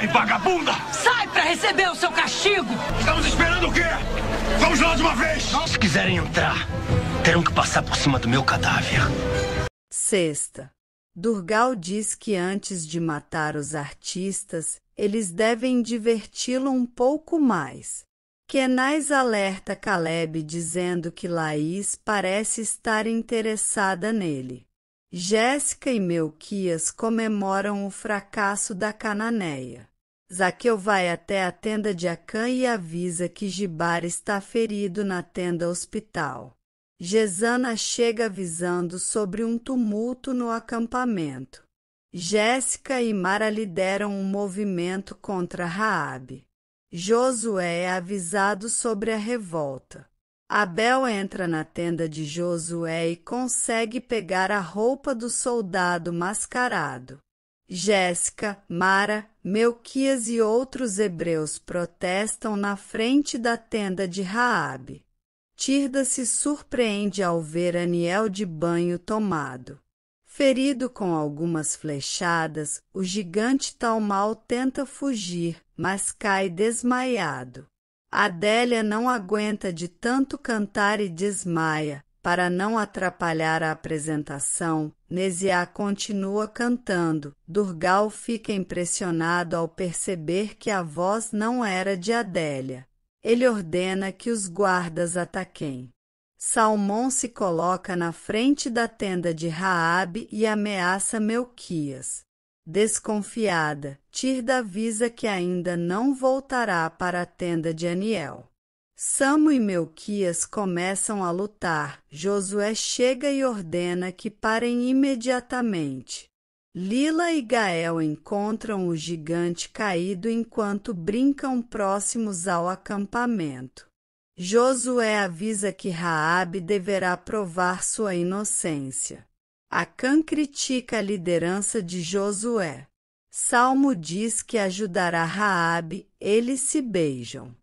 Sai, vagabunda! Sai para receber o seu castigo! Estamos esperando o quê? Vamos lá de uma vez! Se quiserem entrar, terão que passar por cima do meu cadáver. Sexta. Durgal diz que antes de matar os artistas, eles devem diverti-lo um pouco mais. Kenais alerta Caleb dizendo que Laís parece estar interessada nele. Jéssica e Melquias comemoram o fracasso da Cananeia. Zaqueu vai até a tenda de Acã e avisa que Gibar está ferido na tenda hospital. Gesana chega avisando sobre um tumulto no acampamento. Jéssica e Mara lideram um movimento contra Raabe. Josué é avisado sobre a revolta. Abel entra na tenda de Josué e consegue pegar a roupa do soldado mascarado. Jéssica, Mara, Melquias e outros hebreus protestam na frente da tenda de Raabe. Tirda se surpreende ao ver Aniel de banho tomado. Ferido com algumas flechadas, o gigante Talmal tenta fugir, mas cai desmaiado. Adélia não aguenta de tanto cantar e desmaia, para não atrapalhar a apresentação, Nesiá continua cantando. Durgal fica impressionado ao perceber que a voz não era de Adélia. Ele ordena que os guardas ataquem. Salmão se coloca na frente da tenda de Raabe e ameaça Melquias. Desconfiada, Tirda avisa que ainda não voltará para a tenda de Aniel. Samo e Melquias começam a lutar. Josué chega e ordena que parem imediatamente. Lila e Gael encontram o gigante caído enquanto brincam próximos ao acampamento. Josué avisa que Raabe deverá provar sua inocência. Acã critica a liderança de Josué. Salmo diz que ajudará Raabe, eles se beijam.